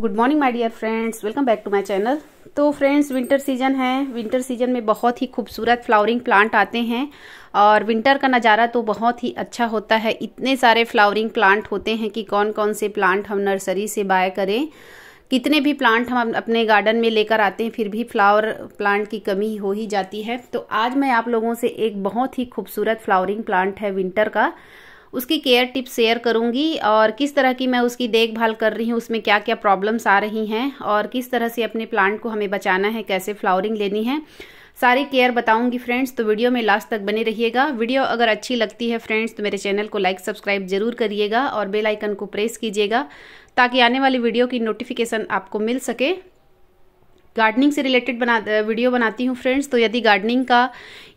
good morning my dear friends welcome back to my channel तो friends winter season है winter season में बहुत ही खूबसूरत फ्लावरिंग प्लांट आते हैं और विंटर का नज़ारा तो बहुत ही अच्छा होता है इतने सारे फ्लावरिंग प्लांट होते हैं कि कौन कौन से प्लांट हम नर्सरी से बाय करें कितने भी प्लांट हम अपने गार्डन में लेकर आते हैं फिर भी फ्लावर प्लांट की कमी हो ही जाती है तो आज मैं आप लोगों से एक बहुत ही खूबसूरत फ्लावरिंग प्लांट है विंटर का उसकी केयर टिप्स शेयर करूंगी और किस तरह की मैं उसकी देखभाल कर रही हूँ उसमें क्या क्या प्रॉब्लम्स आ रही हैं और किस तरह से अपने प्लांट को हमें बचाना है कैसे फ्लावरिंग लेनी है सारी केयर बताऊंगी फ्रेंड्स तो वीडियो में लास्ट तक बने रहिएगा वीडियो अगर अच्छी लगती है फ्रेंड्स तो मेरे चैनल को लाइक सब्सक्राइब जरूर करिएगा और बेलाइकन को प्रेस कीजिएगा ताकि आने वाली वीडियो की नोटिफिकेशन आपको मिल सके गार्डनिंग से रिलेटेड बना वीडियो बनाती हूँ फ्रेंड्स तो यदि गार्डनिंग का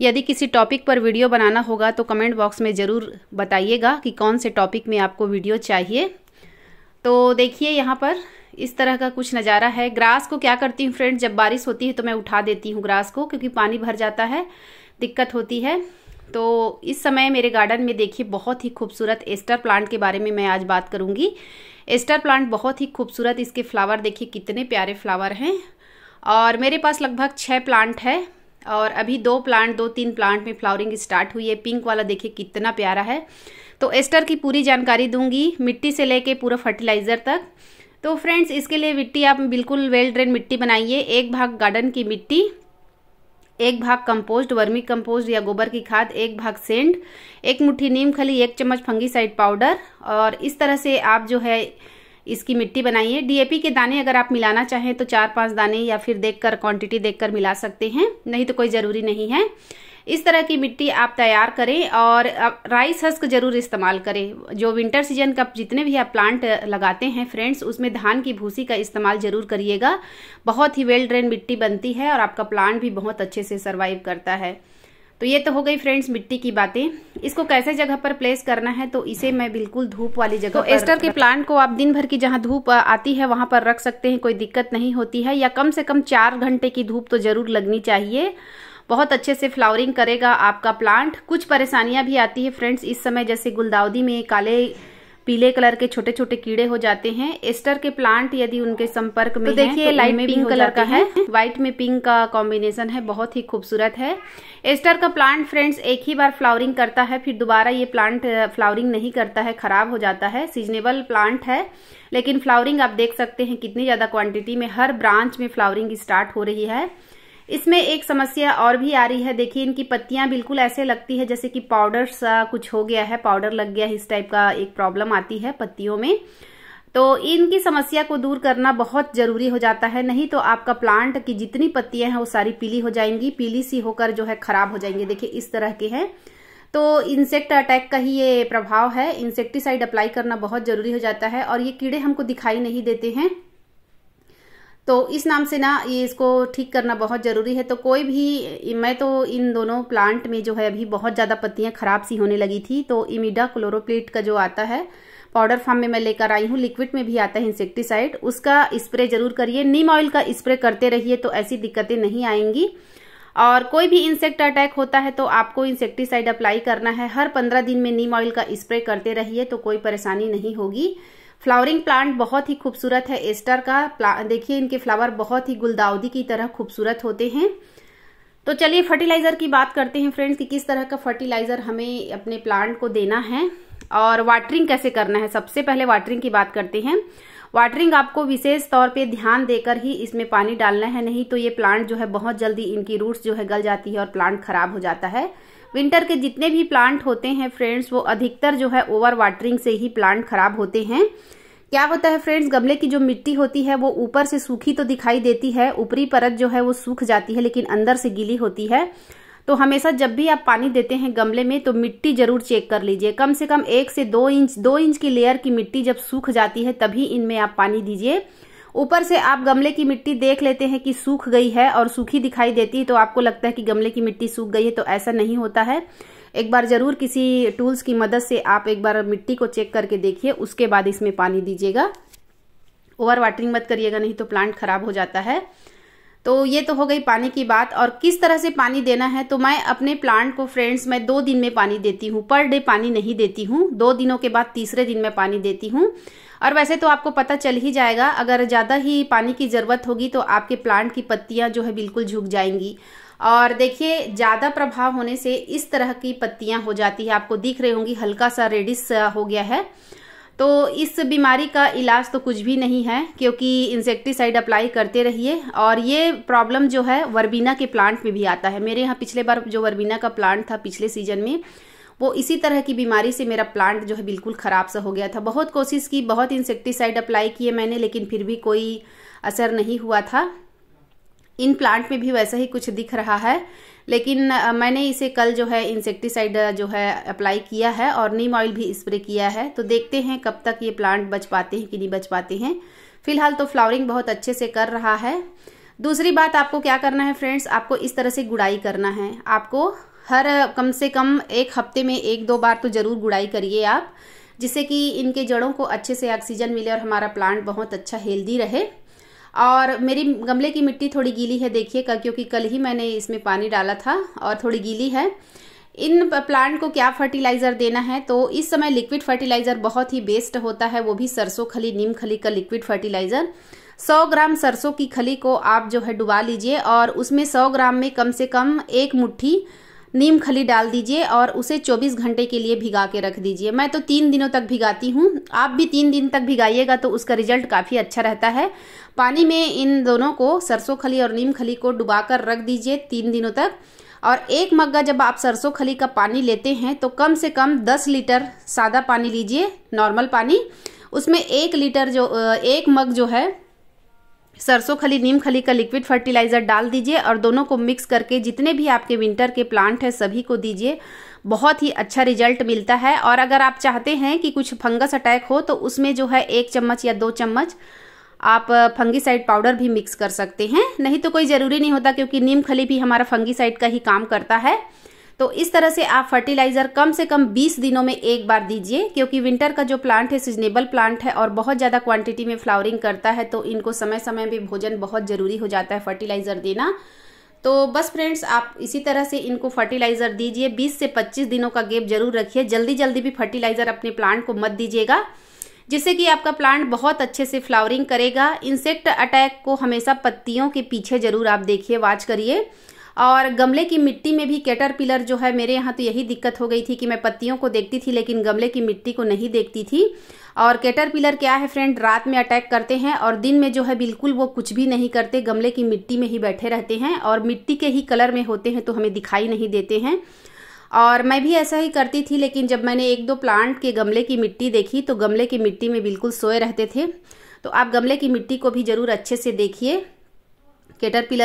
यदि किसी टॉपिक पर वीडियो बनाना होगा तो कमेंट बॉक्स में ज़रूर बताइएगा कि कौन से टॉपिक में आपको वीडियो चाहिए तो देखिए यहाँ पर इस तरह का कुछ नज़ारा है ग्रास को क्या करती हूँ फ्रेंड्स जब बारिश होती है तो मैं उठा देती हूँ ग्रास को क्योंकि पानी भर जाता है दिक्कत होती है तो इस समय मेरे गार्डन में देखिए बहुत ही खूबसूरत एस्टर प्लांट के बारे में मैं आज बात करूँगी एस्टर प्लांट बहुत ही खूबसूरत इसके फ्लावर देखिए कितने प्यारे फ्लावर हैं और मेरे पास लगभग छः प्लांट है और अभी दो प्लांट दो तीन प्लांट में फ्लावरिंग स्टार्ट हुई है पिंक वाला देखिए कितना प्यारा है तो एस्टर की पूरी जानकारी दूंगी मिट्टी से लेके पूरा फर्टिलाइज़र तक तो फ्रेंड्स इसके लिए मिट्टी आप बिल्कुल वेल ड्रेन मिट्टी बनाइए एक भाग गार्डन की मिट्टी एक भाग कंपोस्ट वर्मी कंपोस्ट या गोबर की खाद एक भाग सेंड एक मुट्ठी नीम खली एक चम्मच फंगीसाइड पाउडर और इस तरह से आप जो है इसकी मिट्टी बनाइए डीएपी के दाने अगर आप मिलाना चाहें तो चार पांच दाने या फिर देखकर क्वांटिटी देखकर मिला सकते हैं नहीं तो कोई ज़रूरी नहीं है इस तरह की मिट्टी आप तैयार करें और राइस हस्क जरूर इस्तेमाल करें जो विंटर सीजन का जितने भी आप प्लांट लगाते हैं फ्रेंड्स उसमें धान की भूसी का इस्तेमाल जरूर करिएगा बहुत ही वेल ड्रेन मिट्टी बनती है और आपका प्लांट भी बहुत अच्छे से सर्वाइव करता है तो ये तो हो गई फ्रेंड्स मिट्टी की बातें इसको कैसे जगह पर प्लेस करना है तो इसे मैं बिल्कुल धूप वाली जगह तो एस्टर के प्लांट को आप दिन भर की जहाँ धूप आती है वहाँ पर रख सकते हैं कोई दिक्कत नहीं होती है या कम से कम चार घंटे की धूप तो जरूर लगनी चाहिए बहुत अच्छे से फ्लावरिंग करेगा आपका प्लांट कुछ परेशानियां भी आती है फ्रेंड्स इस समय जैसे गुलदाउदी में काले पीले कलर के छोटे छोटे कीड़े हो जाते हैं एस्टर के प्लांट यदि उनके संपर्क में तो देखिए तो लाइट पिंक कलर का है व्हाइट में पिंक का कॉम्बिनेशन है बहुत ही खूबसूरत है एस्टर का प्लांट फ्रेंड्स एक ही बार फ्लावरिंग करता है फिर दोबारा ये प्लांट फ्लावरिंग नहीं करता है खराब हो जाता है सीजनेबल प्लांट है लेकिन फ्लावरिंग आप देख सकते हैं कितनी ज़्यादा क्वांटिटी में हर ब्रांच में फ्लावरिंग स्टार्ट हो रही है इसमें एक समस्या और भी आ रही है देखिए इनकी पत्तियां बिल्कुल ऐसे लगती है जैसे कि पाउडर सा कुछ हो गया है पाउडर लग गया है इस टाइप का एक प्रॉब्लम आती है पत्तियों में तो इनकी समस्या को दूर करना बहुत जरूरी हो जाता है नहीं तो आपका प्लांट की जितनी पत्तियां हैं वो सारी पीली हो जाएंगी पीली सी होकर जो है खराब हो जाएंगे देखिए इस तरह के हैं तो इंसेक्ट अटैक का ही ये प्रभाव है इंसेक्टिसाइड अप्लाई करना बहुत जरूरी हो जाता है और ये कीड़े हमको दिखाई नहीं देते हैं तो इस नाम से ना ये इसको ठीक करना बहुत ज़रूरी है तो कोई भी मैं तो इन दोनों प्लांट में जो है अभी बहुत ज़्यादा पत्तियाँ ख़राब सी होने लगी थी तो इमिडा क्लोरोप्लेट का जो आता है पाउडर फॉर्म में मैं लेकर आई हूँ लिक्विड में भी आता है इंसेक्टिसाइड उसका स्प्रे जरूर करिए नीम ऑयल का स्प्रे करते रहिए तो ऐसी दिक्कतें नहीं आएंगी और कोई भी इंसेक्ट अटैक होता है तो आपको इंसेक्टिसाइड अप्लाई करना है हर पंद्रह दिन में नीम ऑयल का स्प्रे करते रहिए तो कोई परेशानी नहीं होगी फ्लावरिंग प्लांट बहुत ही खूबसूरत है एस्टर का देखिए इनके फ्लावर बहुत ही गुलदाउदी की तरह खूबसूरत होते हैं तो चलिए फर्टिलाइज़र की बात करते हैं फ्रेंड्स कि किस तरह का फर्टिलाइज़र हमें अपने प्लांट को देना है और वाटरिंग कैसे करना है सबसे पहले वाटरिंग की बात करते हैं वाटरिंग आपको विशेष तौर पे ध्यान देकर ही इसमें पानी डालना है नहीं तो ये प्लांट जो है बहुत जल्दी इनकी रूट्स जो है गल जाती है और प्लांट खराब हो जाता है विंटर के जितने भी प्लांट होते हैं फ्रेंड्स वो अधिकतर जो है ओवर वाटरिंग से ही प्लांट खराब होते हैं क्या होता है फ्रेंड्स गमले की जो मिट्टी होती है वो ऊपर से सूखी तो दिखाई देती है ऊपरी परत जो है वो सूख जाती है लेकिन अंदर से गीली होती है तो हमेशा जब भी आप पानी देते हैं गमले में तो मिट्टी जरूर चेक कर लीजिए कम से कम एक से दो इंच दो इंच की लेयर की मिट्टी जब सूख जाती है तभी इनमें आप पानी दीजिए ऊपर से आप गमले की मिट्टी देख लेते हैं कि सूख गई है और सूखी दिखाई देती है तो आपको लगता है कि गमले की मिट्टी सूख गई है तो ऐसा नहीं होता है एक बार ज़रूर किसी टूल्स की मदद से आप एक बार मिट्टी को चेक करके देखिए उसके बाद इसमें पानी दीजिएगा ओवर वाटरिंग मत करिएगा नहीं तो प्लांट खराब हो जाता है तो ये तो हो गई पानी की बात और किस तरह से पानी देना है तो मैं अपने प्लांट को फ्रेंड्स मैं दो दिन में पानी देती हूँ पर डे पानी नहीं देती हूँ दो दिनों के बाद तीसरे दिन में पानी देती हूँ और वैसे तो आपको पता चल ही जाएगा अगर ज़्यादा ही पानी की ज़रूरत होगी तो आपके प्लांट की पत्तियाँ जो है बिल्कुल झुक जाएंगी और देखिए ज़्यादा प्रभाव होने से इस तरह की पत्तियाँ हो जाती है आपको दिख रही होंगी हल्का सा रेडिस हो गया है तो इस बीमारी का इलाज तो कुछ भी नहीं है क्योंकि इंसेक्टिसाइड अप्लाई करते रहिए और ये प्रॉब्लम जो है वर्बीना के प्लांट में भी आता है मेरे यहाँ पिछले बार जो वर्बीना का प्लांट था पिछले सीजन में वो इसी तरह की बीमारी से मेरा प्लांट जो है बिल्कुल ख़राब सा हो गया था बहुत कोशिश की बहुत इंसेक्टिसाइड अप्लाई किए मैंने लेकिन फिर भी कोई असर नहीं हुआ था इन प्लांट में भी वैसा ही कुछ दिख रहा है लेकिन मैंने इसे कल जो है इंसेक्टिसाइड जो है अप्लाई किया है और नीम ऑयल भी स्प्रे किया है तो देखते हैं कब तक ये प्लांट बच पाते हैं कि नहीं बच पाते हैं फिलहाल तो फ्लावरिंग बहुत अच्छे से कर रहा है दूसरी बात आपको क्या करना है फ्रेंड्स आपको इस तरह से गुड़ाई करना है आपको हर कम से कम एक हफ्ते में एक दो बार तो ज़रूर गुड़ाई करिए आप जिससे कि इनके जड़ों को अच्छे से ऑक्सीजन मिले और हमारा प्लांट बहुत अच्छा हेल्दी रहे और मेरी गमले की मिट्टी थोड़ी गीली है देखिए क्योंकि कल ही मैंने इसमें पानी डाला था और थोड़ी गीली है इन प्लांट को क्या फर्टिलाइज़र देना है तो इस समय लिक्विड फर्टिलाइज़र बहुत ही बेस्ट होता है वो भी सरसों खली नीम खली का लिक्विड फर्टिलाइज़र 100 ग्राम सरसों की खली को आप जो है डुबा लीजिए और उसमें 100 ग्राम में कम से कम एक मुट्ठी नीम खली डाल दीजिए और उसे 24 घंटे के लिए भिगा के रख दीजिए मैं तो तीन दिनों तक भिगाती हूँ आप भी तीन दिन तक भिगाइएगा तो उसका रिजल्ट काफ़ी अच्छा रहता है पानी में इन दोनों को सरसों खली और नीम खली को डुबा कर रख दीजिए तीन दिनों तक और एक मग्गा जब आप सरसों खली का पानी लेते हैं तो कम से कम दस लीटर सादा पानी लीजिए नॉर्मल पानी उसमें एक लीटर जो एक मग जो है सरसों खली नीम खली का लिक्विड फर्टिलाइजर डाल दीजिए और दोनों को मिक्स करके जितने भी आपके विंटर के प्लांट हैं सभी को दीजिए बहुत ही अच्छा रिजल्ट मिलता है और अगर आप चाहते हैं कि कुछ फंगस अटैक हो तो उसमें जो है एक चम्मच या दो चम्मच आप फंगीसाइड पाउडर भी मिक्स कर सकते हैं नहीं तो कोई ज़रूरी नहीं होता क्योंकि नीम खली भी हमारा फंगीसाइड का ही काम करता है तो इस तरह से आप फर्टिलाइज़र कम से कम 20 दिनों में एक बार दीजिए क्योंकि विंटर का जो प्लांट है सीजनेबल प्लांट है और बहुत ज़्यादा क्वांटिटी में फ्लावरिंग करता है तो इनको समय समय में भोजन बहुत ज़रूरी हो जाता है फर्टिलाइज़र देना तो बस फ्रेंड्स आप इसी तरह से इनको फर्टिलाइज़र दीजिए 20 से 25 दिनों का गेप जरूर रखिए जल्दी जल्दी भी फर्टिलाइज़र अपने प्लांट को मत दीजिएगा जिससे कि आपका प्लांट बहुत अच्छे से फ्लावरिंग करेगा इंसेक्ट अटैक को हमेशा पत्तियों के पीछे जरूर आप देखिए वॉच करिए और गमले की मिट्टी में भी कैटरपिलर जो है मेरे यहाँ तो यही दिक्कत हो गई थी कि मैं पत्तियों को देखती थी लेकिन गमले की मिट्टी को नहीं देखती थी और कैटरपिलर क्या है फ्रेंड रात में अटैक करते हैं और दिन में जो है बिल्कुल वो कुछ भी नहीं करते गमले की मिट्टी में ही बैठे रहते हैं और मिट्टी के ही कलर में होते हैं तो हमें दिखाई नहीं देते हैं और मैं भी ऐसा ही करती थी लेकिन जब मैंने एक दो प्लांट के गमले की मिट्टी देखी तो गमले की मिट्टी में बिल्कुल सोए रहते थे तो आप गमले की मिट्टी को भी ज़रूर अच्छे से देखिए केटर पिलर